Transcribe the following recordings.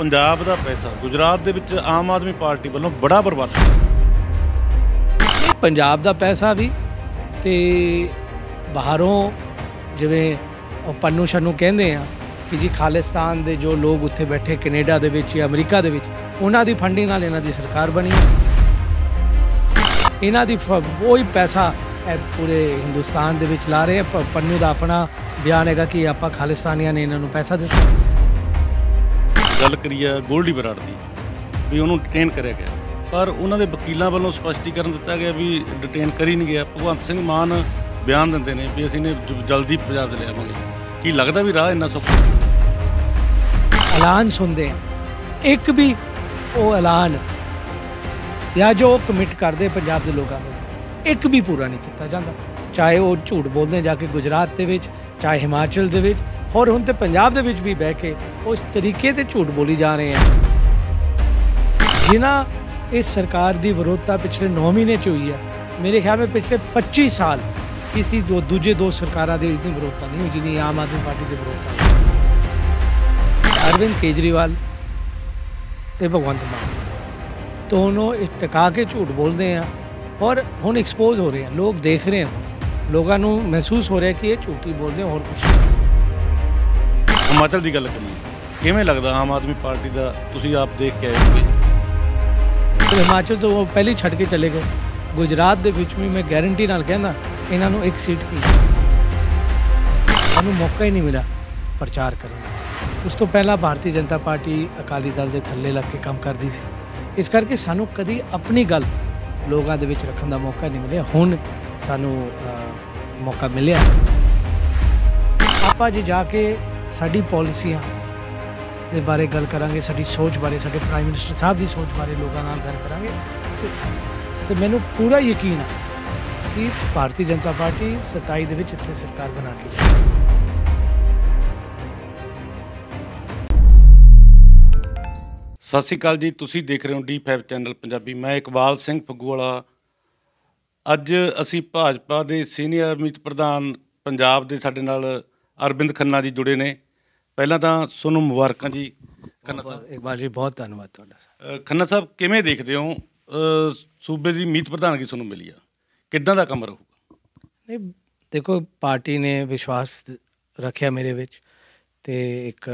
ਪੰਜਾਬ ਦਾ ਪੈਸਾ ਗੁਜਰਾਤ ਦੇ ਵਿੱਚ ਆਮ ਆਦਮੀ ਪਾਰਟੀ ਵੱਲੋਂ ਬੜਾ ਬਰਬਾਦ ਪੰਜਾਬ ਦਾ ਪੈਸਾ ਵੀ ਤੇ ਬਾਹਰੋਂ ਜਿਵੇਂ ਉਹ ਪੰਨੂ ਸ਼ਨੂ ਕਹਿੰਦੇ ਆ ਕਿ ਜੀ ਖਾਲਿਸਤਾਨ ਦੇ ਜੋ ਲੋਕ ਉੱਥੇ ਬੈਠੇ ਕੈਨੇਡਾ ਦੇ ਵਿੱਚ ਜਾਂ ਅਮਰੀਕਾ ਦੇ ਵਿੱਚ ਉਹਨਾਂ ਦੀ ਫੰਡਿੰਗ ਨਾਲ ਇਹਨਾਂ ਦੀ ਸਰਕਾਰ ਬਣੀ ਇਹਨਾਂ ਦੀ ਉਹੀ ਪੈਸਾ ਪੂਰੇ ਹਿੰਦੁਸਤਾਨ ਦੇ ਵਿੱਚ ਲਾ ਰਹੇ ਪੰਨੂ ਦਾ ਆਪਣਾ ਬਿਆਨ ਹੈਗਾ ਕਿ ਆਪਾਂ ਖਾਲਿਸਤਾਨੀਆਂ ਨੇ ਇਹਨਾਂ ਨੂੰ ਪੈਸਾ ਦਿੱਤਾ ਗੱਲ ਕਰੀ ਆ ਗੋਲਡੀ ਬਰਾੜ ਦੀ ਵੀ ਉਹਨੂੰ ਡਿਟੇਨ ਕਰਿਆ ਗਿਆ ਪਰ ਉਹਨਾਂ ਦੇ ਵਕੀਲਾਂ ਵੱਲੋਂ ਸਪਸ਼ਟੀਕਰਨ ਦਿੱਤਾ ਗਿਆ ਵੀ ਡਿਟੇਨ ਕਰੀ ਨਹੀਂ ਗਿਆ ਭਗਵੰਤ ਸਿੰਘ ਮਾਨ ਬਿਆਨ ਦਿੰਦੇ ਨੇ ਵੀ ਅਸੀਂ ਨੇ ਜਲਦੀ ਪੰਜਾਬ ਦੇ ਲਿਆਵਾਂਗੇ ਕੀ ਲੱਗਦਾ ਵੀ ਰਾਹ ਇੰਨਾ ਸੌਖਾ ਐਲਾਨ ਸੁਣਦੇ ਆ ਇੱਕ ਵੀ ਉਹ ਐਲਾਨ ਜਾਂ ਜੋ ਕਮਿਟ ਕਰਦੇ ਪੰਜਾਬ ਦੇ ਲੋਕਾਂ ਨੂੰ ਇੱਕ ਵੀ ਪੂਰਾ ਨਹੀਂ ਕੀਤਾ ਜਾਂਦਾ ਚਾਹੇ ਉਹ ਝੂਠ ਬੋਲਦੇ ਜਾ ਕੇ ਗੁਜਰਾਤ ਦੇ ਵਿੱਚ ਚਾਹੇ ਹਿਮਾਚਲ ਦੇ ਵਿੱਚ ਔਰ ਹੁਣ ਤੇ ਪੰਜਾਬ ਦੇ ਵਿੱਚ ਵੀ ਬਹਿ ਕੇ ਉਸ ਤਰੀਕੇ ਤੇ ਝੂਠ ਬੋਲੀ ਜਾ ਰਹੇ ਆ ਜਿਨ੍ਹਾਂ ਇਸ ਸਰਕਾਰ ਦੀ ਵਿਰੋਧਤਾ ਪਿਛਲੇ 9 ਮਹੀਨੇ ਚ ਹੋਈ ਹੈ ਮੇਰੇ ਖਿਆਲ ਵਿੱਚ ਪਿਛਲੇ 25 ਸਾਲ ਕਿਸੇ ਦੋ ਦੂਜੇ ਦੋ ਸਰਕਾਰਾਂ ਦੇ ਇਤਨੀ ਵਿਰੋਧਤਾ ਨਹੀਂ ਜਿਨੀ ਜਿੰਨੀ ਆਮ ਆਦਮੀ ਪਾਰਟੀ ਦੇ ਵਿਰੋਧਤਾ ਅਰਵਿੰਦ ਕੇਜਰੀਵਾਲ ਤੇ ਭਗਵੰਤ ਮਾਨ ਦੋਨੋਂ ਇਸ ਟਿਕਾ ਕੇ ਝੂਠ ਬੋਲਦੇ ਆ ਔਰ ਹੁਣ ਐਕਸਪੋਜ਼ ਹੋ ਰਹੇ ਆ ਲੋਕ ਦੇਖ ਰਹੇ ਆ ਲੋਕਾਂ ਨੂੰ ਮਹਿਸੂਸ ਹੋ ਰਿਹਾ ਕਿ ਇਹ ਝੂਠੀ ਬੋਲਦੇ ਹੋਰ ਕੁਝ ਨਹੀਂ ਹਿਮਾਚਲ ਦੀ ਗੱਲ ਕਰੀਏ ਕਿਵੇਂ ਲੱਗਦਾ ਆਮ ਆਦਮੀ ਪਾਰਟੀ ਦਾ ਤੁਸੀਂ ਆਪ ਦੇਖ ਕੇ ਆਏ ਹੋ ਹਿਮਾਚਲ ਤੋਂ ਉਹ ਪਹਿਲੀ ਛੱਡ ਕੇ ਚਲੇ ਗਏ ਗੁਜਰਾਤ ਦੇ ਵਿੱਚ ਵੀ ਮੈਂ ਗਾਰੰਟੀ ਨਾਲ ਕਹਿੰਦਾ ਇਹਨਾਂ ਨੂੰ ਇੱਕ ਸੀਟ ਵੀ ਸਾਨੂੰ ਮੌਕਾ ਹੀ ਨਹੀਂ ਮਿਲਿਆ ਪ੍ਰਚਾਰ ਕਰਨ ਦਾ ਉਸ ਤੋਂ ਪਹਿਲਾਂ ਭਾਰਤੀ ਜਨਤਾ ਪਾਰਟੀ ਅਕਾਲੀ ਦਲ ਦੇ ਥੱਲੇ ਲੱਗ ਕੇ ਕੰਮ ਕਰਦੀ ਸੀ ਇਸ ਕਰਕੇ ਸਾਨੂੰ ਕਦੀ ਆਪਣੀ ਗੱਲ ਲੋਕਾਂ ਦੇ ਵਿੱਚ ਰੱਖਣ ਦਾ ਮੌਕਾ ਨਹੀਂ ਮਿਲਿਆ ਹੁਣ ਸਾਨੂੰ ਮੌਕਾ ਮਿਲਿਆ ਆਪਾਂ ਜੀ ਜਾ ਕੇ ਸਾਡੀ ਪਾਲਿਸੀਆਂ ਦੇ ਬਾਰੇ ਗੱਲ ਕਰਾਂਗੇ ਸਾਡੀ ਸੋਚ ਬਾਰੇ ਸਾਡੇ ਪ੍ਰਾਈਮ ਮਿਨਿਸਟਰ ਸਾਹਿਬ ਦੀ ਸੋਚ ਬਾਰੇ ਲੋਕਾਂ ਨਾਲ ਗੱਲ ਕਰਾਂਗੇ ਤੇ ਮੈਨੂੰ ਪੂਰਾ ਯਕੀਨ ਹੈ ਕਿ ਭਾਰਤੀ ਜਨਤਾ ਪਾਰਟੀ 27 ਦੇ ਵਿੱਚ ਇੱਥੇ ਸਰਕਾਰ ਬਣਾ ਕੇ ਜਾਏਗੀ ਸਤਿ ਸ਼੍ਰੀ ਅਕਾਲ ਜੀ ਤੁਸੀਂ ਦੇਖ ਰਹੇ ਹੋ D5 ਚੈਨਲ ਪੰਜਾਬੀ ਮੈਂ ਇਕਬਾਲ ਸਿੰਘ ਫਗੂਵਾਲਾ ਅੱਜ ਅਸੀਂ ਭਾਜਪਾ ਦੇ ਸੀਨੀਅਰ ਮੀਤ ਪ੍ਰਧਾਨ ਪੰਜਾਬ ਦੇ ਸਾਡੇ ਨਾਲ ਅਰਬਿੰਦ ਖੰਨਾ ਜੀ ਜੁੜੇ ਨੇ ਪਹਿਲਾਂ ਤਾਂ ਤੁਹਾਨੂੰ ਮੁਬਾਰਕਾਂ ਜੀ ਖੰਨਾ ਸਾਹਿਬ ਇੱਕ ਵਾਰ ਜੀ ਬਹੁਤ ਧੰਨਵਾਦ ਤੁਹਾਡਾ ਖੰਨਾ ਸਾਹਿਬ ਕਿਵੇਂ ਦੇਖਦੇ ਹੋ ਸੂਬੇ ਦੀ ਮੀਤ ਪ੍ਰਧਾਨਗੀ ਤੁਹਾਨੂੰ ਮਿਲੀ ਆ ਕਿੱਦਾਂ ਦਾ ਕੰਮ ਰਹੂਗਾ ਨਹੀਂ ਦੇਖੋ ਪਾਰਟੀ ਨੇ ਵਿਸ਼ਵਾਸ ਰੱਖਿਆ ਮੇਰੇ ਵਿੱਚ ਤੇ ਇੱਕ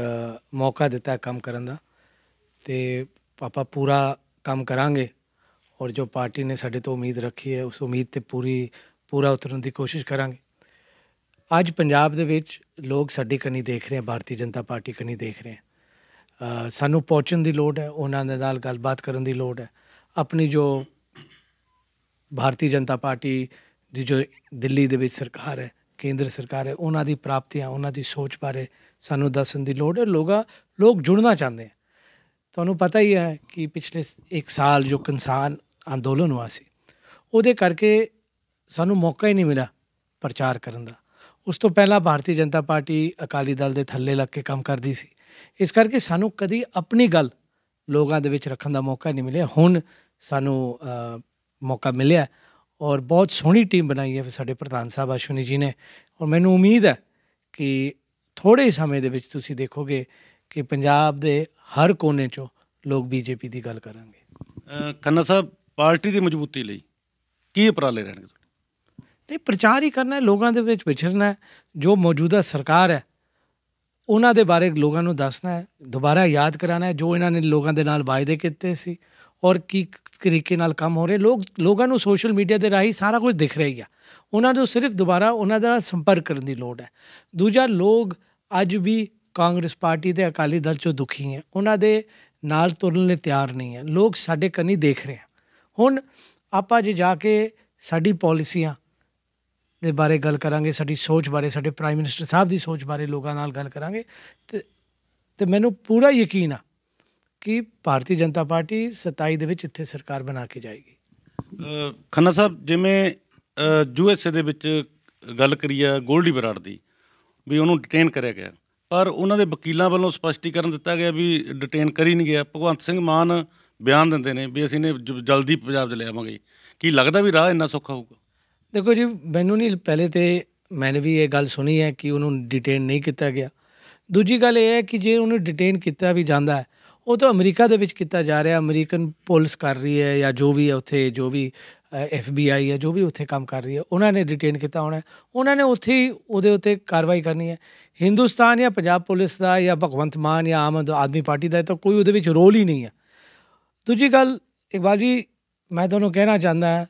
ਮੌਕਾ ਦਿੱਤਾ ਕੰਮ ਕਰਨ ਦਾ ਤੇ ਪਾਪਾ ਪੂਰਾ ਕੰਮ ਕਰਾਂਗੇ ਔਰ ਜੋ ਪਾਰਟੀ ਨੇ ਸਾਡੇ ਤੋਂ ਉਮੀਦ ਰੱਖੀ ਹੈ ਉਸ ਉਮੀਦ ਤੇ ਪੂਰੀ ਪੂਰਾ ਉਤਰਨ ਦੀ ਕੋਸ਼ਿਸ਼ ਕਰਾਂਗੇ ਅੱਜ ਪੰਜਾਬ ਦੇ ਵਿੱਚ ਲੋਕ ਸਾਡੀ ਕਣੀ ਦੇਖ ਰਹੇ ਆ ਭਾਰਤੀ ਜਨਤਾ ਪਾਰਟੀ ਕਣੀ ਦੇਖ ਰਹੇ ਆ ਸਾਨੂੰ ਪਹੁੰਚਣ ਦੀ ਲੋੜ ਹੈ ਉਹਨਾਂ ਦੇ ਨਾਲ ਗੱਲਬਾਤ ਕਰਨ ਦੀ ਲੋੜ ਹੈ ਆਪਣੀ ਜੋ ਭਾਰਤੀ ਜਨਤਾ ਪਾਰਟੀ ਦੀ ਜੋ ਦਿੱਲੀ ਦੇ ਵਿੱਚ ਸਰਕਾਰ ਹੈ ਕੇਂਦਰ ਸਰਕਾਰ ਹੈ ਉਹਨਾਂ ਦੀ ਪ੍ਰਾਪਤੀਆਂ ਉਹਨਾਂ ਦੀ ਸੋਚ ਬਾਰੇ ਸਾਨੂੰ ਦੱਸਣ ਦੀ ਲੋੜ ਹੈ ਲੋਗਾ ਲੋਕ ਜੁੜਨਾ ਚਾਹੁੰਦੇ ਆ ਤੁਹਾਨੂੰ ਪਤਾ ਹੀ ਹੈ ਕਿ ਪਿਛਲੇ 1 ਸਾਲ ਜੋ ਕਿਸਾਨ ਅੰਦੋਲਨ ਹੋਇਆ ਸੀ ਉਹਦੇ ਕਰਕੇ ਸਾਨੂੰ ਮੌਕਾ ਹੀ ਨਹੀਂ ਮਿਲਿਆ ਪ੍ਰਚਾਰ ਕਰਨ ਦਾ ਉਸ ਤੋਂ ਪਹਿਲਾਂ ਭਾਰਤੀ ਜਨਤਾ ਪਾਰਟੀ ਅਕਾਲੀ ਦਲ ਦੇ ਥੱਲੇ ਲੱਗ ਕੇ ਕੰਮ ਕਰਦੀ ਸੀ ਇਸ ਕਰਕੇ ਸਾਨੂੰ ਕਦੀ ਆਪਣੀ ਗੱਲ ਲੋਕਾਂ ਦੇ ਵਿੱਚ ਰੱਖਣ ਦਾ ਮੌਕਾ ਨਹੀਂ ਮਿਲਿਆ ਹੁਣ ਸਾਨੂੰ ਮੌਕਾ ਮਿਲਿਆ ਔਰ ਬਹੁਤ ਸੋਹਣੀ ਟੀਮ ਬਣਾਈ ਹੈ ਸਾਡੇ ਪ੍ਰਧਾਨ ਸਾਹਿਬ ਅਸ਼ਵਨੀ ਜੀ ਨੇ ਔਰ ਮੈਨੂੰ ਉਮੀਦ ਹੈ ਕਿ ਥੋੜੇ ਸਮੇਂ ਦੇ ਵਿੱਚ ਤੁਸੀਂ ਦੇਖੋਗੇ ਕਿ ਪੰਜਾਬ ਦੇ ਹਰ ਕੋਨੇ 'ਚੋਂ ਲੋਕ ਬੀਜੇਪੀ ਦੀ ਗੱਲ ਕਰਨਗੇ ਖੰਨਾ ਸਾਹਿਬ ਪਾਰਟੀ ਦੀ ਮਜ਼ਬੂਤੀ ਲਈ ਕੀ ਉਪਰਾਲੇ ਰਹਿਣਗੇ ਤੇ ਪ੍ਰਚਾਰ ਹੀ ਕਰਨਾ ਹੈ ਲੋਕਾਂ ਦੇ ਵਿੱਚ ਵਿਚਰਨਾ ਹੈ ਜੋ ਮੌਜੂਦਾ ਸਰਕਾਰ ਹੈ ਉਹਨਾਂ ਦੇ ਬਾਰੇ ਲੋਕਾਂ ਨੂੰ ਦੱਸਣਾ ਹੈ ਦੁਬਾਰਾ ਯਾਦ ਕਰਾਣਾ ਹੈ ਜੋ ਇਹਨਾਂ ਨੇ ਲੋਕਾਂ ਦੇ ਨਾਲ ਵਾਅਦੇ ਕੀਤੇ ਸੀ ਔਰ ਕੀ ਤਰੀਕੇ ਨਾਲ ਕੰਮ ਹੋ ਰਹੇ ਲੋਕ ਲੋਕਾਂ ਨੂੰ ਸੋਸ਼ਲ ਮੀਡੀਆ ਦੇ ਰਾਹੀਂ ਸਾਰਾ ਕੁਝ ਦਿਖ ਰਿਹਾ ਹੈ ਉਹਨਾਂ ਨੂੰ ਸਿਰਫ ਦੁਬਾਰਾ ਉਹਨਾਂ ਦਾ ਸੰਪਰਕ ਕਰਨ ਦੀ ਲੋੜ ਹੈ ਦੂਜਾ ਲੋਕ ਅੱਜ ਵੀ ਕਾਂਗਰਸ ਪਾਰਟੀ ਤੇ ਅਕਾਲੀ ਦਲ ਚੋਂ ਦੁਖੀ ਹੈ ਉਹਨਾਂ ਦੇ ਨਾਲ ਤੁਰਨ ਲਈ ਤਿਆਰ ਨਹੀਂ ਹੈ ਲੋਕ ਸਾਡੇ ਕੰਨੀ ਦੇਖ ਰਹੇ ਹਨ ਹੁਣ ਆਪਾਂ ਜੇ ਜਾ ਕੇ ਸਾਡੀ ਪਾਲਿਸੀਆਂ ਦੇ ਬਾਰੇ ਗੱਲ ਕਰਾਂਗੇ ਸਾਡੀ ਸੋਚ ਬਾਰੇ ਸਾਡੇ ਪ੍ਰਾਈਮ ਮਿਨਿਸਟਰ ਸਾਹਿਬ ਦੀ ਸੋਚ ਬਾਰੇ ਲੋਕਾਂ ਨਾਲ ਗੱਲ ਕਰਾਂਗੇ ਤੇ ਤੇ ਮੈਨੂੰ ਪੂਰਾ ਯਕੀਨ ਆ ਕਿ ਭਾਰਤੀ ਜਨਤਾ ਪਾਰਟੀ 27 ਦੇ ਵਿੱਚ ਇੱਥੇ ਸਰਕਾਰ ਬਣਾ ਕੇ ਜਾਏਗੀ ਖੰਨਾ ਸਾਹਿਬ ਜਿਵੇਂ ਯੂਐਸਏ ਦੇ ਵਿੱਚ ਗੱਲ ਕਰੀ ਆ ਗੋਲਡੀ ਬਰਾੜ ਦੀ ਵੀ ਉਹਨੂੰ ਡਿਟੇਨ ਕਰਿਆ ਗਿਆ ਪਰ ਉਹਨਾਂ ਦੇ ਵਕੀਲਾਂ ਵੱਲੋਂ ਸਪਸ਼ਟੀਕਰਨ ਦਿੱਤਾ ਗਿਆ ਵੀ ਡਿਟੇਨ ਕਰੀ ਨਹੀਂ ਗਿਆ ਭਗਵੰਤ ਸਿੰਘ ਮਾਨ ਬਿਆਨ ਦਿੰਦੇ ਨੇ ਵੀ ਅਸੀਂ ਨੇ ਜਲਦੀ ਪੰਜਾਬ 'ਚ ਲੈ ਆਵਾਂਗੇ ਕੀ ਲੱਗਦਾ ਵੀ ਰਾਹ ਇੰਨਾ ਸੌਖਾ ਹੋਊਗਾ ਦੇਖੋ ਜੀ ਮੈਨੂੰ ਨਹੀਂ ਪਹਿਲੇ ਤੇ ਮੈਨੇ ਵੀ ਇਹ ਗੱਲ ਸੁਣੀ ਹੈ ਕਿ ਉਹਨੂੰ ਡਿਟੇਨ ਨਹੀਂ ਕੀਤਾ ਗਿਆ ਦੂਜੀ ਗੱਲ ਇਹ ਹੈ ਕਿ ਜੇ ਉਹਨੂੰ ਡਿਟੇਨ ਕੀਤਾ ਵੀ ਜਾਂਦਾ ਹੈ ਉਹ ਤਾਂ ਅਮਰੀਕਾ ਦੇ ਵਿੱਚ ਕੀਤਾ ਜਾ ਰਿਹਾ ਅਮਰੀਕਨ ਪੁਲਿਸ ਕਰ ਰਹੀ ਹੈ ਜਾਂ ਜੋ ਵੀ ਹੈ ਉੱਥੇ ਜੋ ਵੀ ਐਫਬੀਆਈ ਹੈ ਜੋ ਵੀ ਉੱਥੇ ਕੰਮ ਕਰ ਰਹੀ ਹੈ ਉਹਨਾਂ ਨੇ ਡਿਟੇਨ ਕੀਤਾ ਹੋਣਾ ਉਹਨਾਂ ਨੇ ਉੱਥੇ ਹੀ ਉਹਦੇ ਉੱਤੇ ਕਾਰਵਾਈ ਕਰਨੀ ਹੈ ਹਿੰਦੁਸਤਾਨ ਜਾਂ ਪੰਜਾਬ ਪੁਲਿਸ ਦਾ ਜਾਂ ਭਗਵੰਤ ਮਾਨ ਜਾਂ ਆਮ ਆਦਮੀ ਪਾਰਟੀ ਦਾ ਤਾਂ ਕੋਈ ਉਹਦੇ ਵਿੱਚ ਰੋਲ ਹੀ ਨਹੀਂ ਹੈ ਦੂਜੀ ਗੱਲ ਇਕਬਾਲ ਜੀ ਮੈਂ ਤੁਹਾਨੂੰ ਕਹਿਣਾ ਚਾਹੁੰਦਾ ਹਾਂ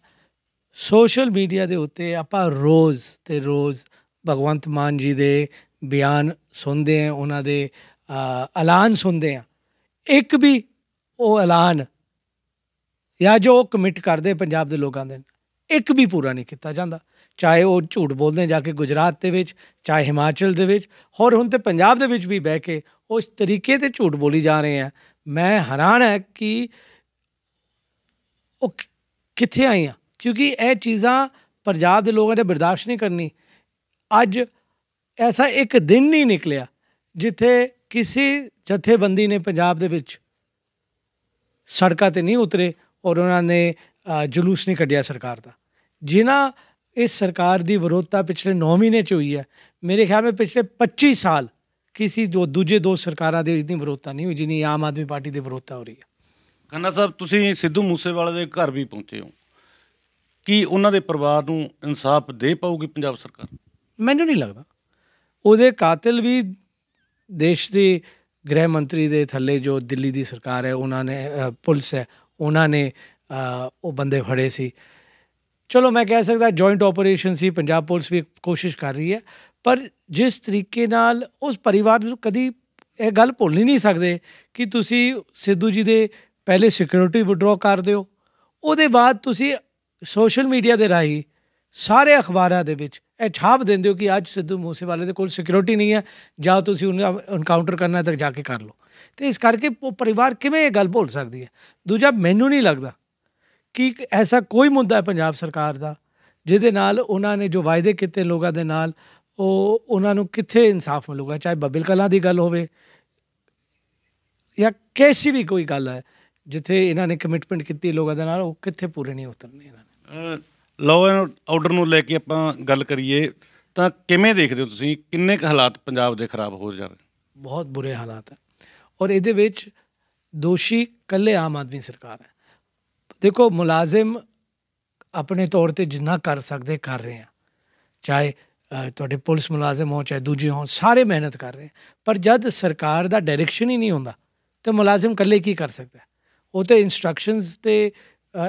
ਸੋਸ਼ਲ ਮੀਡੀਆ ਦੇ ਉੱਤੇ ਆਪਾਂ ਰੋਜ਼ ਤੇ ਰੋਜ਼ ਭਗਵੰਤ ਮਾਨ ਜੀ ਦੇ ਬਿਆਨ ਸੁਣਦੇ ਆ ਉਹਨਾਂ ਦੇ ਐਲਾਨ ਸੁਣਦੇ ਆ ਇੱਕ ਵੀ ਉਹ ਐਲਾਨ ਜਾਂ ਜੋ ਕਮਿਟ ਕਰਦੇ ਪੰਜਾਬ ਦੇ ਲੋਕਾਂ ਦੇ ਇੱਕ ਵੀ ਪੂਰਾ ਨਹੀਂ ਕੀਤਾ ਜਾਂਦਾ ਚਾਹੇ ਉਹ ਝੂਠ ਬੋਲਦੇ ਜਾ ਕੇ ਗੁਜਰਾਤ ਦੇ ਵਿੱਚ ਚਾਹੇ ਹਿਮਾਚਲ ਦੇ ਵਿੱਚ ਹੋਰ ਹੁਣ ਤੇ ਪੰਜਾਬ ਦੇ ਵਿੱਚ ਵੀ ਬਹਿ ਕੇ ਉਸ ਤਰੀਕੇ ਤੇ ਝੂਠ ਬੋਲੀ ਜਾ ਰਹੇ ਆ ਮੈਂ ਹੈਰਾਨ ਹੈ ਕਿ ਉਹ ਕਿੱਥੇ ਆਈਆਂ ਕਿਉਂਕਿ ਇਹ ਚੀਜ਼ਾਂ ਪੰਜਾਬ ਦੇ ਲੋਕਾਂ ਨੇ ਬਰਦਾਸ਼ਤ ਨਹੀਂ ਕਰਨੀ ਅੱਜ ਐਸਾ ਇੱਕ ਦਿਨ ਨਹੀਂ ਨਿਕਲਿਆ ਜਿੱਥੇ ਕਿਸੇ ਜਥੇਬੰਦੀ ਨੇ ਪੰਜਾਬ ਦੇ ਵਿੱਚ ਸੜਕਾਂ ਤੇ ਨਹੀਂ ਉਤਰੇ ਔਰ ਉਹਨਾਂ ਨੇ ਜਲੂਸ ਨਹੀਂ ਕੱਢਿਆ ਸਰਕਾਰ ਦਾ ਜਿਨ੍ਹਾਂ ਇਸ ਸਰਕਾਰ ਦੀ ਵਿਰੋਧਤਾ ਪਿਛਲੇ 9 ਮਹੀਨੇ ਚ ਹੋਈ ਹੈ ਮੇਰੇ ਖਿਆਲ ਵਿੱਚ ਪਿਛਲੇ 25 ਸਾਲ ਕਿਸੇ ਦੋ ਦੂਜੇ ਦੋ ਸਰਕਾਰਾਂ ਦੇ ਇਤਨੀ ਵਿਰੋਧਤਾ ਨਹੀਂ ਹੋਈ ਜਿੰਨੀ ਆਮ ਆਦਮੀ ਪਾਰਟੀ ਦੇ ਵਿਰੋਧਤਾ ਹੋ ਰਹੀ ਹੈ ਕੰਨਾ ਸਾਹਿਬ ਤੁਸੀਂ ਸਿੱਧੂ ਮੂਸੇਵਾਲੇ ਦੇ ਘਰ ਵੀ ਪਹੁੰਚੇ ਹੋ ਕੀ ਉਹਨਾਂ ਦੇ ਪਰਿਵਾਰ ਨੂੰ ਇਨਸਾਫ ਦੇ ਪਾਊਗੀ ਪੰਜਾਬ ਸਰਕਾਰ ਮੈਨੂੰ ਨਹੀਂ ਲੱਗਦਾ ਉਹਦੇ ਕਾਤਲ ਵੀ ਦੇਸ਼ ਦੇ ਗ੍ਰਹਿ ਮੰਤਰੀ ਦੇ ਥੱਲੇ ਜੋ ਦਿੱਲੀ ਦੀ ਸਰਕਾਰ ਹੈ ਉਹਨਾਂ ਨੇ ਪੁਲਿਸ ਹੈ ਉਹਨਾਂ ਨੇ ਉਹ ਬੰਦੇ ਫੜੇ ਸੀ ਚਲੋ ਮੈਂ ਕਹਿ ਸਕਦਾ ਜੁਆਇੰਟ ਆਪਰੇਸ਼ਨ ਸੀ ਪੰਜਾਬ ਪੁਲਿਸ ਵੀ ਕੋਸ਼ਿਸ਼ ਕਰ ਰਹੀ ਹੈ ਪਰ ਜਿਸ ਤਰੀਕੇ ਨਾਲ ਉਸ ਪਰਿਵਾਰ ਨੂੰ ਕਦੀ ਇਹ ਗੱਲ ਭੁੱਲ ਨਹੀਂ ਸਕਦੇ ਕਿ ਤੁਸੀਂ ਸਿੱਧੂ ਜੀ ਦੇ ਪਹਿਲੇ ਸਿਕਿਉਰਿਟੀ ਵਿਡਰੋ ਕਰਦੇ ਹੋ ਉਹਦੇ ਬਾਅਦ ਤੁਸੀਂ ਸੋਸ਼ਲ ਮੀਡੀਆ ਦੇ ਰਾਹੀਂ ਸਾਰੇ ਅਖਬਾਰਾਂ ਦੇ ਵਿੱਚ ਇਹ ਛਾਪ ਦਿੰਦੇ ਹੋ ਕਿ ਅੱਜ ਸਿੱਧੂ ਮੂਸੇਵਾਲੇ ਦੇ ਕੋਲ ਸਿਕਿਉਰਿਟੀ ਨਹੀਂ ਹੈ ਜਾਂ ਤੁਸੀਂ ਉਹਨੂੰ ਇਨਕਾਊਂਟਰ ਕਰਨਾ ਤੱਕ ਜਾ ਕੇ ਕਰ ਲਓ ਤੇ ਇਸ ਕਰਕੇ ਉਹ ਪਰਿਵਾਰ ਕਿਵੇਂ ਇਹ ਗੱਲ ਬੋਲ ਸਕਦੀ ਹੈ ਦੂਜਾ ਮੈਨੂੰ ਨਹੀਂ ਲੱਗਦਾ ਕਿ ਐਸਾ ਕੋਈ ਮੁੱਦਾ ਹੈ ਪੰਜਾਬ ਸਰਕਾਰ ਦਾ ਜਿਹਦੇ ਨਾਲ ਉਹਨਾਂ ਨੇ ਜੋ ਵਾਅਦੇ ਕੀਤੇ ਲੋਕਾਂ ਦੇ ਨਾਲ ਉਹ ਉਹਨਾਂ ਨੂੰ ਕਿੱਥੇ ਇਨਸਾਫ ਮਿਲੂਗਾ ਚਾਹੇ ਬਬਲ ਕਲਾ ਦੀ ਗੱਲ ਹੋਵੇ ਜਾਂ ਕਿਸੇ ਵੀ ਕੋਈ ਗੱਲ ਹੈ ਜਿੱਥੇ ਇਹਨਾਂ ਨੇ ਕਮਿਟਮੈਂਟ ਕੀਤੀ ਲੋਕਾਂ ਦੇ ਨਾਲ ਉਹ ਕਿੱਥੇ ਪੂਰੇ ਨਹੀਂ ਉਤਰਨੇ ਇਹਨਾਂ ਲੋ ਐਂਡ ਆਰਡਰ ਨੂੰ ਲੈ ਕੇ ਆਪਾਂ ਗੱਲ ਕਰੀਏ ਤਾਂ ਕਿਵੇਂ ਦੇਖਦੇ ਹੋ ਤੁਸੀਂ ਕਿੰਨੇ ਕੁ ਹਾਲਾਤ ਪੰਜਾਬ ਦੇ ਖਰਾਬ ਹੋ ਜਾ ਰਹੇ ਬਹੁਤ ਬੁਰੇ ਹਾਲਾਤ ਹੈ ਔਰ ਇਹਦੇ ਵਿੱਚ ਦੋਸ਼ੀ ਕੱਲੇ ਆਮ ਆਦਮੀ ਸਰਕਾਰ ਹੈ ਦੇਖੋ ਮੁਲਾਜ਼ਮ ਆਪਣੇ ਤੌਰ ਤੇ ਜਿੰਨਾ ਕਰ ਸਕਦੇ ਕਰ ਰਹੇ ਆ ਚਾਹੇ ਤੁਹਾਡੇ ਪੁਲਿਸ ਮੁਲਾਜ਼ਮ ਹੋ ਚਾਹੇ ਦੂਜੇ ਹੋਣ ਸਾਰੇ ਮਿਹਨਤ ਕਰ ਰਹੇ ਪਰ ਜਦ ਸਰਕਾਰ ਦਾ ਡਾਇਰੈਕਸ਼ਨ ਹੀ ਨਹੀਂ ਹੁੰਦਾ ਤੇ ਮੁਲਾਜ਼ਮ ਕੱਲੇ ਕੀ ਕਰ ਸਕਦਾ ਉਹ ਤੇ ਇਨਸਟਰਕਸ਼ਨਸ ਤੇ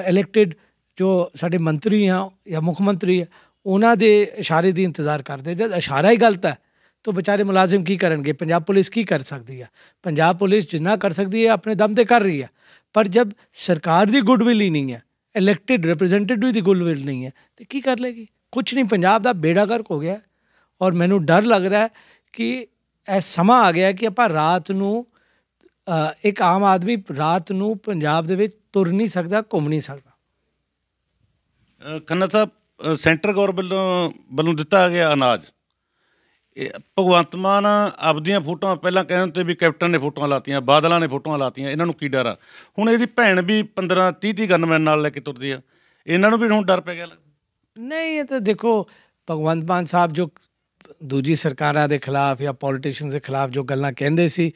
ਇਲੈਕਟਿਡ ਜੋ ਸਾਡੇ ਮੰਤਰੀ ਆ ਜਾਂ ਮੁੱਖ ਮੰਤਰੀ ਆ ਉਹਨਾਂ ਦੇ ਇਸ਼ਾਰੇ ਦੀ ਇੰਤਜ਼ਾਰ ਕਰਦੇ ਜਦ ਇਸ਼ਾਰਾ ਹੀ ਗਲਤ ਹੈ ਤਾਂ ਵਿਚਾਰੇ ਮੁਲਾਜ਼ਮ ਕੀ ਕਰਨਗੇ ਪੰਜਾਬ ਪੁਲਿਸ ਕੀ ਕਰ ਸਕਦੀ ਆ ਪੰਜਾਬ ਪੁਲਿਸ ਜਿੰਨਾ ਕਰ ਸਕਦੀ ਹੈ ਆਪਣੇ ਦਮ ਤੇ ਕਰ ਰਹੀ ਆ ਪਰ ਜਦ ਸਰਕਾਰ ਦੀ ਗੁੱਡਵਿਲ ਹੀ ਨਹੀਂ ਹੈ ਇਲੈਕਟਿਡ ਰਿਪਰੈਜ਼ੈਂਟੇਟਿਵ ਦੀ ਗੁੱਡਵਿਲ ਨਹੀਂ ਹੈ ਤੇ ਕੀ ਕਰ ਲੇਗੀ ਕੁਝ ਨਹੀਂ ਪੰਜਾਬ ਦਾ ਬੇੜਾ ਗਰਕ ਹੋ ਗਿਆ ਔਰ ਮੈਨੂੰ ਡਰ ਲੱਗ ਰਿਹਾ ਹੈ ਕਿ ਇਹ ਸਮਾਂ ਆ ਗਿਆ ਕਿ ਆਪਾਂ ਰਾਤ ਨੂੰ ਇੱਕ ਆਮ ਆਦਮੀ ਰਾਤ ਨੂੰ ਪੰਜਾਬ ਦੇ ਵਿੱਚ ਤੁਰ ਨਹੀਂ ਸਕਦਾ ਘੁੰਮ ਨਹੀਂ ਸਕਦਾ ਖੰਨਾ ਸਾਹਿਬ ਸੈਂਟਰ ਗੌਰ ਵੱਲੋਂ ਵੱਲੋਂ ਦਿੱਤਾ ਗਿਆ ਅਨਾਜ ਭਗਵੰਤ ਮਾਨ ਆਪਦੀਆਂ ਫੋਟੋਆਂ ਪਹਿਲਾਂ ਕਹਿੰਦੇ ਤੇ ਵੀ ਕੈਪਟਨ ਨੇ ਫੋਟੋਆਂ ਲਾਤੀਆਂ ਬਾਦਲਾਂ ਨੇ ਫੋਟੋਆਂ ਲਾਤੀਆਂ ਇਹਨਾਂ ਨੂੰ ਕੀ ਡਰ ਆ ਹੁਣ ਇਹਦੀ ਭੈਣ ਵੀ 15 30 30 ਗਨਮੈਨ ਨਾਲ ਲੈ ਕੇ ਤੁਰਦੀ ਆ ਇਹਨਾਂ ਨੂੰ ਵੀ ਹੁਣ ਡਰ ਪੈ ਗਿਆ ਨਹੀਂ ਇਹ ਤਾਂ ਦੇਖੋ ਭਗਵੰਤ ਮਾਨ ਸਾਹਿਬ ਜੋ ਦੂਜੀ ਸਰਕਾਰਾਂ ਦੇ ਖਿਲਾਫ ਜਾਂ ਪੋਲਿਟਿਸ਼ੀਅਨਸ ਦੇ ਖਿਲਾਫ ਜੋ ਗੱਲਾਂ ਕਹਿੰਦੇ ਸੀ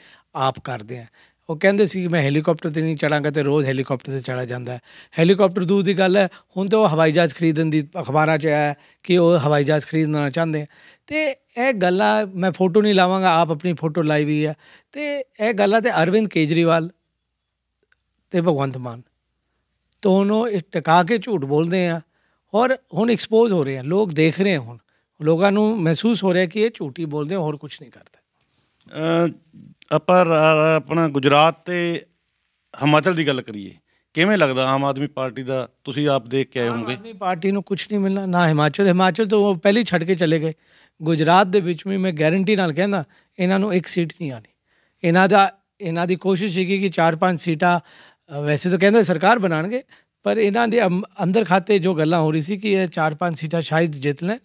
ਆਪ ਕਰਦੇ ਆ ਉਹ ਕਹਿੰਦੇ ਸੀ ਕਿ ਮੈਂ ਹੈਲੀਕਾਪਟਰ ਤੇ ਨਹੀਂ ਚੜਾਂਗਾ ਤੇ ਰੋਜ਼ ਹੈਲੀਕਾਪਟਰ ਤੇ ਚੜਾ ਜਾਂਦਾ ਹੈ ਹੈਲੀਕਾਪਟਰ ਦੂਰ ਦੀ ਗੱਲ ਹੈ ਹੁਣ ਤੇ ਉਹ ਹਵਾਈ ਜਹਾਜ਼ ਖਰੀਦਣ ਦੀ ਅਖਬਾਰਾਂ 'ਚ ਆਇਆ ਕਿ ਉਹ ਹਵਾਈ ਜਹਾਜ਼ ਖਰੀਦਣਾ ਚਾਹੁੰਦੇ ਤੇ ਇਹ ਗੱਲਾਂ ਮੈਂ ਫੋਟੋ ਨਹੀਂ ਲਾਵਾਂਗਾ ਆਪ ਆਪਣੀ ਫੋਟੋ ਲਾਈ ਵੀ ਹੈ ਤੇ ਇਹ ਗੱਲਾਂ ਤੇ ਅਰਵਿੰਦ ਕੇਜਰੀਵਾਲ ਤੇ ਭਗਵੰਤ ਮਾਨ ਦੋਨੋਂ ਟਿਕਾ ਕੇ ਝੂਠ ਬੋਲਦੇ ਆ ਔਰ ਹੁਣ ਐਕਸਪੋਜ਼ ਹੋ ਰਹੇ ਆ ਲੋਕ ਦੇਖ ਰਹੇ ਹੁਣ ਲੋਕਾਂ ਨੂੰ ਮਹਿਸੂਸ ਹੋ ਰਿਹਾ ਕਿ ਇਹ ਝੂਠੀ ਬੋਲਦੇ ਹੋਰ ਕੁਝ ਨਹੀਂ ਕਰਦੇ ਆਪਾਂ ਆਪਣਾ ਗੁਜਰਾਤ ਤੇ ਹਿਮਾਚਲ ਦੀ ਗੱਲ ਕਰੀਏ ਕਿਵੇਂ ਲੱਗਦਾ ਆਮ ਆਦਮੀ ਪਾਰਟੀ ਦਾ ਤੁਸੀਂ ਆਪ ਦੇਖ ਕੇ ਆਏ ਹੋਗੇ ਆਮ ਆਦਮੀ ਪਾਰਟੀ ਨੂੰ ਕੁਝ ਨਹੀਂ ਮਿਲਣਾ ਨਾ ਹਿਮਾਚਲ ਹਿਮਾਚਲ ਤੋਂ ਉਹ ਪਹਿਲੇ ਛੱਡ ਕੇ ਚਲੇ ਗਏ ਗੁਜਰਾਤ ਦੇ ਵਿੱਚ ਵੀ ਮੈਂ ਗਾਰੰਟੀ ਨਾਲ ਕਹਿੰਦਾ ਇਹਨਾਂ ਨੂੰ ਇੱਕ ਸੀਟ ਨਹੀਂ ਆਣੀ ਇਹਨਾਂ ਦਾ ਇਹਨਾਂ ਦੀ ਕੋਸ਼ਿਸ਼ ਸੀਗੀ ਕਿ 4-5 ਸੀਟਾਂ ਵੈਸੇ ਤਾਂ ਕਹਿੰਦੇ ਸਰਕਾਰ ਬਣਾਣਗੇ ਪਰ ਇਹਨਾਂ ਦੇ ਅੰਦਰ ਖਾਤੇ ਜੋ ਗੱਲਾਂ ਹੋ ਰਹੀ ਸੀ ਕਿ ਇਹ 4-5 ਸੀਟਾਂ ਸ਼ਾਇਦ ਜਿੱਤ ਲੈਣ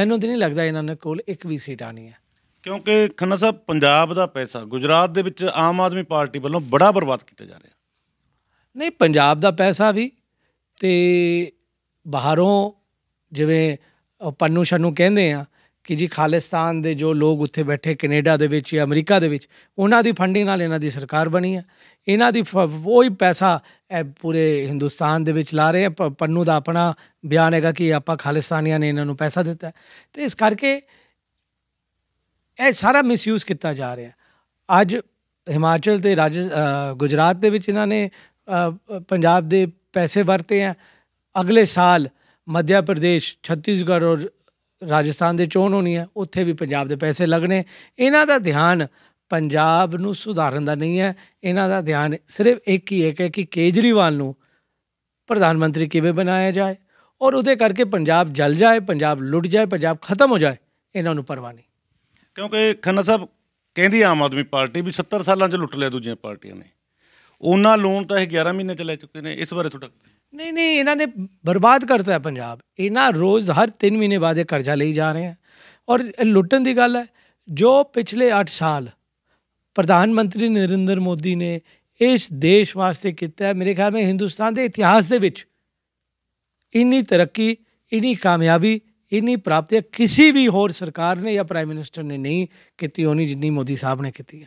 ਮੈਨੂੰ ਤਾਂ ਨਹੀਂ ਲੱਗਦਾ ਇਹਨਾਂ ਨੇ ਕੋਲ ਇੱਕ ਵੀ ਸੀਟ ਆਣੀ ਹੈ ਕਿਉਂਕਿ ਖੰਨਾ ਸਾਹਿਬ ਪੰਜਾਬ ਦਾ ਪੈਸਾ ਗੁਜਰਾਤ ਦੇ ਵਿੱਚ ਆਮ ਆਦਮੀ ਪਾਰਟੀ ਵੱਲੋਂ ਬੜਾ ਬਰਬਾਦ ਕੀਤਾ ਜਾ ਰਿਹਾ ਨਹੀਂ ਪੰਜਾਬ ਦਾ ਪੈਸਾ ਵੀ ਤੇ ਬਾਹਰੋਂ ਜਿਵੇਂ ਪੰਨੂ ਸ਼ਨੂ ਕਹਿੰਦੇ ਆ ਕਿ ਜੀ ਖਾਲਿਸਤਾਨ ਦੇ ਜੋ ਲੋਕ ਉੱਥੇ ਬੈਠੇ ਕੈਨੇਡਾ ਦੇ ਵਿੱਚ ਜਾਂ ਅਮਰੀਕਾ ਦੇ ਵਿੱਚ ਉਹਨਾਂ ਦੀ ਫੰਡਿੰਗ ਨਾਲ ਇਹਨਾਂ ਦੀ ਸਰਕਾਰ ਬਣੀ ਹੈ ਇਹਨਾਂ ਦੀ ਉਹੀ ਪੈਸਾ ਪੂਰੇ ਹਿੰਦੁਸਤਾਨ ਦੇ ਵਿੱਚ ਲਾ ਰਹੇ ਆ ਪੰਨੂ ਦਾ ਆਪਣਾ ਬਿਆਨ ਹੈਗਾ ਕਿ ਆਪਾਂ ਖਾਲਿਸਤਾਨੀਆਂ ਨੇ ਇਹਨਾਂ ਨੂੰ ਪੈਸਾ ਦਿੱਤਾ ਤੇ ਇਸ ਕਰਕੇ ਇਹ ਸਾਰਾ ਮਿਸਯੂਜ਼ ਕੀਤਾ ਜਾ ਰਿਹਾ ਅੱਜ ਹਿਮਾਚਲ ਤੇ ਰਾਜ ਗੁਜਰਾਤ ਦੇ ਵਿੱਚ ਇਹਨਾਂ ਨੇ ਪੰਜਾਬ ਦੇ ਪੈਸੇ ਵਰਤੇ ਆ ਅਗਲੇ ਸਾਲ ਮੱਧ ਪ੍ਰਦੇਸ਼ ਛੱਤੀਸਗੜ੍ਹ ਔਰ ਰਾਜਸਥਾਨ ਦੇ ਚੋਣ ਹੋਣੀ ਹੈ ਉੱਥੇ ਵੀ ਪੰਜਾਬ ਦੇ ਪੈਸੇ ਲੱਗਣੇ ਇਹਨਾਂ ਦਾ ਧਿਆਨ ਪੰਜਾਬ ਨੂੰ ਸੁਧਾਰਨ ਦਾ ਨਹੀਂ ਹੈ ਇਹਨਾਂ ਦਾ ਧਿਆਨ ਸਿਰਫ ਇੱਕ ਹੀ ਹੈ ਕਿ ਕੇਜਰੀਵਾਲ ਨੂੰ ਪ੍ਰਧਾਨ ਮੰਤਰੀ ਕਿਵੇਂ ਬਣਾਇਆ ਜਾਏ ਔਰ ਉਹਦੇ ਕਰਕੇ ਪੰਜਾਬ ਜਲ ਜਾਏ ਪੰਜਾਬ ਲੁੱਟ ਜਾਏ ਪੰਜਾਬ ਖਤਮ ਹੋ ਜਾਏ ਇਹਨਾਂ ਨੂੰ ਪਰਵਾਹ ਨਹੀਂ ਕਿਉਂਕਿ ਖੰਨਾ ਸਾਹਿਬ ਕਹਿੰਦੀ ਆਮ ਆਦਮੀ ਪਾਰਟੀ ਵੀ 70 ਸਾਲਾਂ 'ਚ ਲੁੱਟ ਲਿਆ ਦੂਜੀਆਂ ਪਾਰਟੀਆਂ ਨੇ ਉਹਨਾਂ ਲੋਨ ਤਾਂ ਇਹ 11 ਮਹੀਨੇ 'ਚ ਲੈ ਚੁੱਕੇ ਨੇ ਇਸ ਬਾਰੇ ਤੁਹਾਡਾ ਨਹੀਂ ਨਹੀਂ ਇਹਨਾਂ ਨੇ ਬਰਬਾਦ ਕਰਤਾ ਹੈ ਪੰਜਾਬ ਇਹਨਾਂ ਰੋਜ਼ ਹਰ 3 ਮਹੀਨੇ ਬਾਅਦ ਇਹ ਕਰਜ਼ਾ ਲਈ ਜਾ ਰਹੇ ਹਨ ਔਰ ਲੁੱਟਣ ਦੀ ਗੱਲ ਹੈ ਜੋ ਪਿਛਲੇ 8 ਸਾਲ ਪ੍ਰਧਾਨ ਮੰਤਰੀ ਨਰਿੰਦਰ ਮੋਦੀ ਨੇ ਇਸ ਦੇਸ਼ ਵਾਸਤੇ ਕੀਤਾ ਹੈ ਮੇਰੇ ਖਿਆਲ ਵਿੱਚ ਹਿੰਦੁਸਤਾਨ ਦੇ ਇਤਿਹਾਸ ਦੇ ਵਿੱਚ ਇੰਨੀ ਤਰੱਕੀ ਇੰਨੀ ਕਾਮਯਾਬੀ ਇਨੀ ਪ੍ਰਾਪਤੀ ਕਿਸੇ ਵੀ ਹੋਰ ਸਰਕਾਰ ਨੇ ਜਾਂ ਪ੍ਰਾਈਮ ਮਿਨਿਸਟਰ ਨੇ ਨਹੀਂ ਕੀਤੀ ਹੋਣੀ ਜਿੰਨੀ ਮੋਦੀ ਸਾਹਿਬ ਨੇ ਕੀਤੀ ਹੈ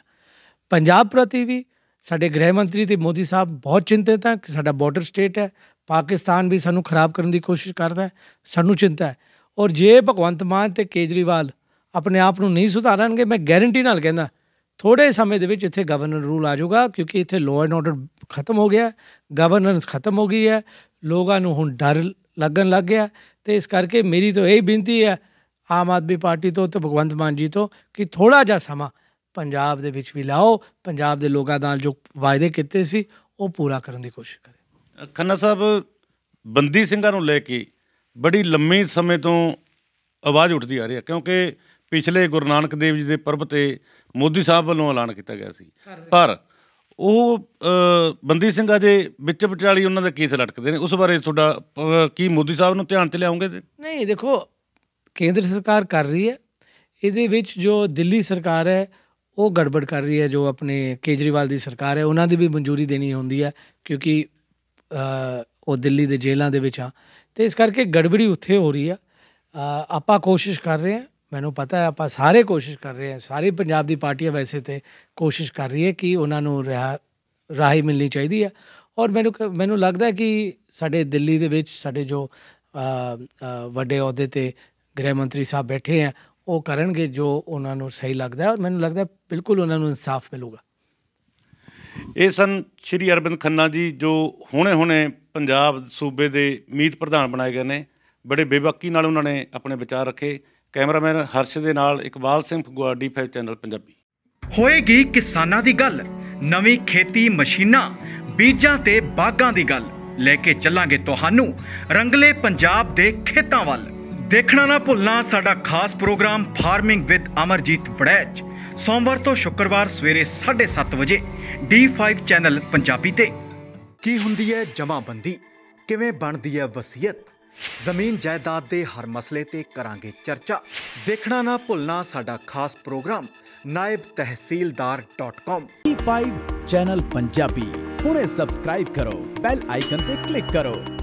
ਪੰਜਾਬ ਪ੍ਰਤੀ ਵੀ ਸਾਡੇ ਗ੍ਰਹਿ ਮੰਤਰੀ ਤੇ ਮੋਦੀ ਸਾਹਿਬ ਬਹੁਤ ਚਿੰਤਤ ਹੈ ਕਿ ਸਾਡਾ ਬਾਰਡਰ ਸਟੇਟ ਹੈ ਪਾਕਿਸਤਾਨ ਵੀ ਸਾਨੂੰ ਖਰਾਬ ਕਰਨ ਦੀ ਕੋਸ਼ਿਸ਼ ਕਰਦਾ ਹੈ ਸਾਨੂੰ ਚਿੰਤਾ ਹੈ ਔਰ ਜੇ ਭਗਵੰਤ ਮਾਨ ਤੇ ਕੇਜਰੀਵਾਲ ਆਪਣੇ ਆਪ ਨੂੰ ਨਹੀਂ ਸੁਧਾਰਨਗੇ ਮੈਂ ਗਾਰੰਟੀ ਨਾਲ ਕਹਿੰਦਾ ਥੋੜੇ ਸਮੇਂ ਦੇ ਵਿੱਚ ਇੱਥੇ ਗਵਰਨਰ ਰੂਲ ਆ ਜਾਊਗਾ ਕਿਉਂਕਿ ਇੱਥੇ ਲਾਅ ਐਂਡ ਆਰਡਰ ਖਤਮ ਹੋ ਗਿਆ ਗਵਰਨੈਂਸ ਖਤਮ ਹੋ ਗਈ ਹੈ ਲੋਕਾਂ ਨੂੰ ਹੁਣ ਡਰ ਲੱਗਣ ਲੱਗ ਗਿਆ ਤੇ ਇਸ ਕਰਕੇ ਮੇਰੀ ਤਾਂ ਇਹ ਬੇਨਤੀ ਹੈ ਆਮ ਆਦਮੀ ਪਾਰਟੀ ਤੋਂ ਤੇ ਭਗਵੰਤ ਮਾਨ ਜੀ ਤੋਂ ਕਿ ਥੋੜਾ ਜਿਹਾ ਸਮਾਂ ਪੰਜਾਬ ਦੇ ਵਿੱਚ ਵੀ ਲਾਓ ਪੰਜਾਬ ਦੇ ਲੋਕਾਂ ਨਾਲ ਜੋ ਵਾਅਦੇ ਕੀਤੇ ਸੀ ਉਹ ਪੂਰਾ ਕਰਨ ਦੀ ਕੋਸ਼ਿਸ਼ ਕਰੇ ਖੰਨਾ ਸਾਹਿਬ ਬੰਦੀ ਸਿੰਘਾਂ ਨੂੰ ਲੈ ਕੇ ਬੜੀ ਲੰਮੀ ਸਮੇਂ ਤੋਂ ਆਵਾਜ਼ ਉੱਠਦੀ ਆ ਰਹੀ ਹੈ ਕਿਉਂਕਿ ਪਿਛਲੇ ਗੁਰੂ ਨਾਨਕ ਦੇਵ ਜੀ ਦੇ ਪਰਬ ਤੇ ਮੋਦੀ ਸਾਹਿਬ ਵੱਲੋਂ ਐਲਾਨ ਕੀਤਾ ਗਿਆ ਸੀ ਪਰ ਉਹ ਬੰਦੀ ਸਿੰਘਾਂ ਦੇ ਵਿੱਚ ਪਟਿਆਲੀ ਉਹਨਾਂ ਦਾ ਕੇਸ ਲਟਕਦੇ ਨੇ ਉਸ ਬਾਰੇ ਤੁਹਾਡਾ ਕੀ ਮੋਦੀ ਸਾਹਿਬ ਨੂੰ ਧਿਆਨ ਤੇ ਲਿਆਉਂਗੇ ਨਹੀਂ ਦੇਖੋ ਕੇਂਦਰ ਸਰਕਾਰ ਕਰ ਰਹੀ ਹੈ ਇਹਦੇ ਵਿੱਚ ਜੋ ਦਿੱਲੀ ਸਰਕਾਰ ਹੈ ਉਹ ਗੜਬੜ ਕਰ ਰਹੀ ਹੈ ਜੋ ਆਪਣੇ ਕੇਜਰੀਵਾਲ ਦੀ ਸਰਕਾਰ ਹੈ ਉਹਨਾਂ ਦੀ ਵੀ ਮਨਜ਼ੂਰੀ ਦੇਣੀ ਹੁੰਦੀ ਹੈ ਕਿਉਂਕਿ ਉਹ ਦਿੱਲੀ ਦੇ ਜੇਲ੍ਹਾਂ ਦੇ ਵਿੱਚ ਆ ਤੇ ਇਸ ਕਰਕੇ ਗੜਬੜੀ ਉੱਥੇ ਹੋ ਰਹੀ ਆ ਆਪਾਂ ਕੋਸ਼ਿਸ਼ ਕਰ ਰਹੇ ਹਾਂ ਮੈਨੂੰ ਪਤਾ ਹੈ ਆਪਾਂ ਸਾਰੇ ਕੋਸ਼ਿਸ਼ ਕਰ ਰਹੇ ਹਾਂ ਸਾਰੀ ਪੰਜਾਬ ਦੀ ਪਾਰਟੀਆਂ ਵੈਸੇ ਤੇ ਕੋਸ਼ਿਸ਼ ਕਰ ਰਹੀ ਹੈ ਕਿ ਉਹਨਾਂ ਨੂੰ ਰਾਹੀ ਮਿਲਣੀ ਚਾਹੀਦੀ ਹੈ ਔਰ ਮੈਨੂੰ ਮੈਨੂੰ ਲੱਗਦਾ ਹੈ ਕਿ ਸਾਡੇ ਦਿੱਲੀ ਦੇ ਵਿੱਚ ਸਾਡੇ ਜੋ ਵੱਡੇ ਅਹੁਦੇ ਤੇ ਗ੍ਰਹਿ ਮੰਤਰੀ ਸਾਹਿਬ ਬੈਠੇ ਆ ਉਹ ਕਰਨਗੇ ਜੋ ਉਹਨਾਂ ਨੂੰ ਸਹੀ ਲੱਗਦਾ ਹੈ ਔਰ ਮੈਨੂੰ ਲੱਗਦਾ ਬਿਲਕੁਲ ਉਹਨਾਂ ਨੂੰ ਇਨਸਾਫ ਮਿਲੂਗਾ ਇਹ ਸੰ ਸ਼੍ਰੀ ਅਰਬਿੰਦ ਖੰਨਾ ਜੀ ਜੋ ਹੁਣੇ-ਹੁਣੇ ਪੰਜਾਬ ਸੂਬੇ ਦੇ ਮੀਤ ਪ੍ਰਧਾਨ ਬਣਾਏ ਗਏ ਨੇ ਬੜੇ ਬੇਬਾਕੀ ਨਾਲ ਉਹਨਾਂ ਨੇ ਆਪਣੇ ਵਿਚਾਰ ਰੱਖੇ ਕੈਮਰਾਮੈਨ ਹਰਸ਼ ਦੇ ਨਾਲ ਇਕਬਾਲ ਸਿੰਘ ਗੁਆਡੀ ਡੀ5 ਚੈਨਲ ਪੰਜਾਬੀ ਹੋਏਗੀ ਕਿਸਾਨਾਂ ਦੀ ਗੱਲ ਨਵੀਂ ਖੇਤੀ ਮਸ਼ੀਨਾਂ ਬੀਜਾਂ ਤੇ ਬਾਗਾਂ ਦੀ ਗੱਲ ਲੈ ਕੇ ਚੱਲਾਂਗੇ ਤੁਹਾਨੂੰ ਰੰਗਲੇ ਪੰਜਾਬ ਦੇ ਖੇਤਾਂ ਵੱਲ ਦੇਖਣਾ ਨਾ ਭੁੱਲਣਾ ਸਾਡਾ ਖਾਸ program farming with Amarjeet Waraich ਸੋਮਵਾਰ ਤੋਂ ਸ਼ੁੱਕਰਵਾਰ ਸਵੇਰੇ 7:30 ਵਜੇ D5 ਚੈਨਲ ਪੰਜਾਬੀ ਤੇ ਕੀ ਹੁੰਦੀ ਹੈ ਜਮਾਬੰਦੀ ਕਿਵੇਂ ਬਣਦੀ ਹੈ ਵਸੀਅਤ ਜ਼ਮੀਨ ਜਾਇਦਾਦ ਦੇ ਹਰ ਮਸਲੇ ਤੇ ਕਰਾਂਗੇ ਚਰਚਾ ਦੇਖਣਾ ਨਾ ਭੁੱਲਣਾ ਸਾਡਾ ਖਾਸ programme naibtehsildar.com E5 channel Punjabi ਹੁਣੇ ਸਬਸਕ੍ਰਾਈਬ ਕਰੋ ਬੈਲ ਆਈਕਨ ਤੇ ਕਲਿੱਕ ਕਰੋ